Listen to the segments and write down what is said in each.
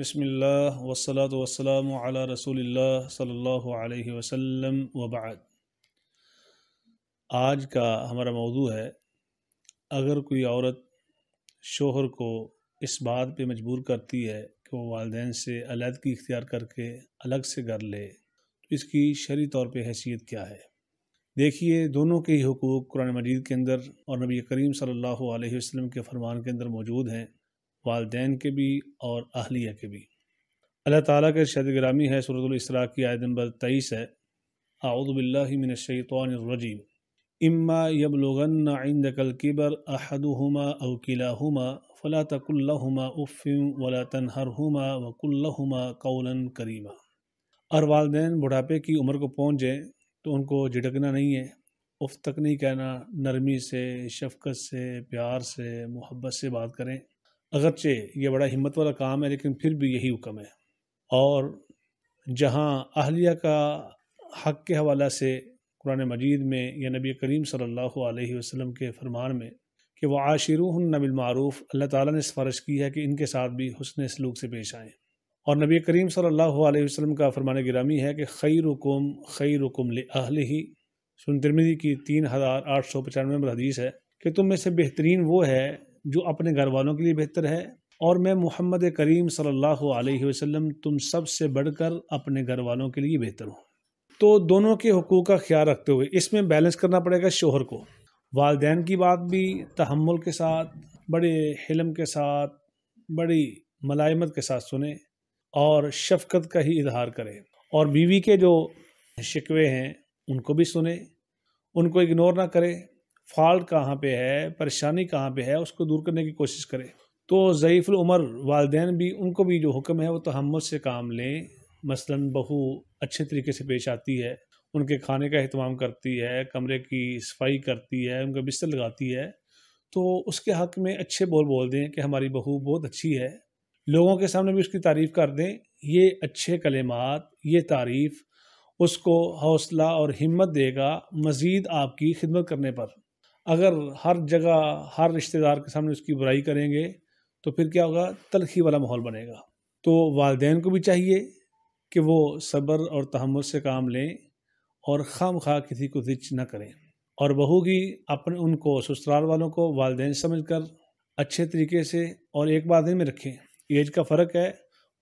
बिसमीम् वसलात वसलाम अला रसूलिल्लाह सल्लल्लाहु अलैहि वसल्लम वबाद आज का हमारा मौजू है अगर कोई औरत शोहर को इस बात पे मजबूर करती है कि वो वालदेन से की इख्तियार करके अलग से कर ले तो इसकी शरी तौर पे हैसियत क्या है देखिए दोनों के ही हकूक़ कुरान मजीद के अंदर और नबी करीम सल्लल्लाहु अलैहि वसल्लम के फरमान के अंदर मौजूद हैं वालदेन के भी और अहलिया के भी अल्लाह ताला के शद ग्रामी है सूरतरा की आयद नंबर तेईस है आउदबिल्लिमिनशैतरजीम इम्मा यबलोगन आइंद कलकिबर अहदुमा अवकिलाहुमा फ़ला तकुल्लहुमा उफ़िम वला तनहरहुमा वकुल्लहुमा कौलन करीमा और वालदे बुढ़ापे की उम्र को पहुँच जाएँ तो उनको झिड़कना नहीं है उफ तक नहीं कहना नरमी से शफकत से प्यार से मोहब्बत से बात करें अगरचे ये बड़ा हिम्मत वाला काम है लेकिन फिर भी यही हुक्म है और जहाँ अहलिया का हक़ के हवाला से कुरान मजीद में या नबी करीम सल्लल्लाहु अलैहि वसल्लम के फरमान में कि वह आशिरून नबिलमूफ़ अल्लाह ताला ने सिफारिश की है कि इनके साथ भी हसन सलूक से पेश आएँ और नबी करीम सल्लल्लाहु अलैहि वसल्लम का फरमान गिरामी है कि खई रुकुम खई रुकुम अहल ही सुन की तीन हज़ार आठ सौ पचानवे नंबर हदीस है कि तुम में से बेहतरीन वो है जो अपने घर वालों के लिए बेहतर है और मैं मोहम्मद करीम सल्लल्लाहु अलैहि वसल्लम तुम सब से बढ़कर अपने घर वालों के लिए बेहतर हो तो दोनों के हकूक़ का ख्याल रखते हुए इसमें बैलेंस करना पड़ेगा शोहर को वालदेन की बात भी तहमुल के साथ बड़े हिलम के साथ बड़ी मलायमत के साथ सुने और शफकत का ही इजहार करें और बीवी के जो शिकवे हैं उनको भी सुने उनको इग्नोर ना करें फॉल्ट कहाँ पे है परेशानी कहाँ पे है उसको दूर करने की कोशिश करें तो ज़यीफ़ुल उमर वालदेन भी उनको भी जो हुक्म है वो हम से काम लें मसलन बहू अच्छे तरीके से पेश आती है उनके खाने का अहतमाम करती है कमरे की सफाई करती है उनका बिस्तर लगाती है तो उसके हक़ में अच्छे बोल बोल दें कि हमारी बहू बहुत अच्छी है लोगों के सामने भी उसकी तारीफ़ कर दें ये अच्छे कलेमात ये तारीफ़ उसको हौसला और हिम्मत देगा मज़ीद आपकी खिदमत करने पर अगर हर जगह हर रिश्तेदार के सामने उसकी बुराई करेंगे तो फिर क्या होगा तलखी वाला माहौल बनेगा तो वालदेन को भी चाहिए कि वो सब्र और तहमुल से काम लें और खाम खा किसी को जिच ना करें और बहू की अपने उनको ससुराल वालों को वालदे समझ कर अच्छे तरीके से और एक बात में रखें एज का फ़र्क है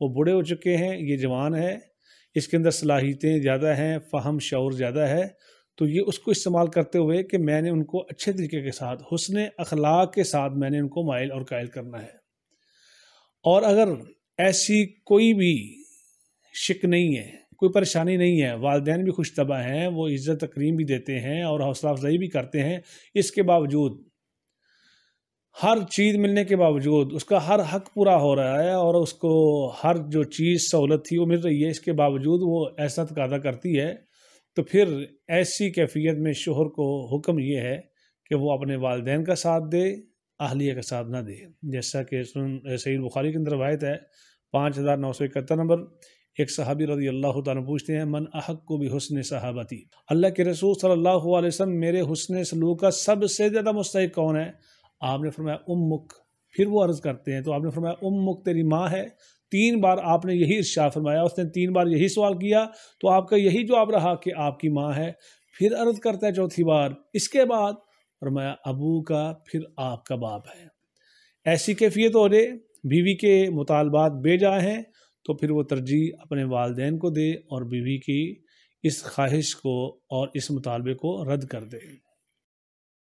वो बूढ़े हो चुके हैं ये जवान है इसके अंदर सलाहियतें ज़्यादा हैं फ़हम शौर ज़्यादा है तो ये उसको इस्तेमाल करते हुए कि मैंने उनको अच्छे तरीके के साथ हुसन अखलाक के साथ मैंने उनको माइल और कायल करना है और अगर ऐसी कोई भी शिक नहीं है कोई परेशानी नहीं है वालदेन भी खुश हैं वो इज़्ज़त तकरीम भी देते हैं और हौसला अफजाई भी करते हैं इसके बावजूद हर चीज़ मिलने के बावजूद उसका हर हक पूरा हो रहा है और उसको हर जो चीज़ सहूलत थी वो मिल रही है इसके बावजूद वो ऐसा तकादा करती है तो फिर ऐसी कैफियत में शोहर को हुक्म यह है कि वो अपने वालदेन का साथ दे अहलिया का साथ ना दे जैसा कि सुन सईद बुखारी के अंदर रवायत है पाँच हज़ार नौ सौ इकहत्तर नंबर एक सहाबी रजी अल्लाह पूछते हैं मन अहक को भी हुसन सहाबती अल्लाह के रसूल सल्लल्लाहु अलैहि वसल्लम मेरे हुसन सलूक का सबसे ज़्यादा मुस्तक कौन है आपने फरमाया उम फिर वो अर्ज़ करते हैं तो आपने फरमाया उम तेरी माँ है तीन बार आपने यही इर्शा फरमाया उसने तीन बार यही सवाल किया तो आपका यही जवाब रहा कि आपकी माँ है फिर अर्ज करता है चौथी बार इसके बाद फरमाया अबू का फिर आपका बाप है ऐसी कैफियत हो जाए बीवी के मुतालबात बेजा हैं तो फिर वो तरजीह अपने वालदेन को दे और बीवी की इस ख्वाहिश को और इस मुतालबे को रद्द कर दे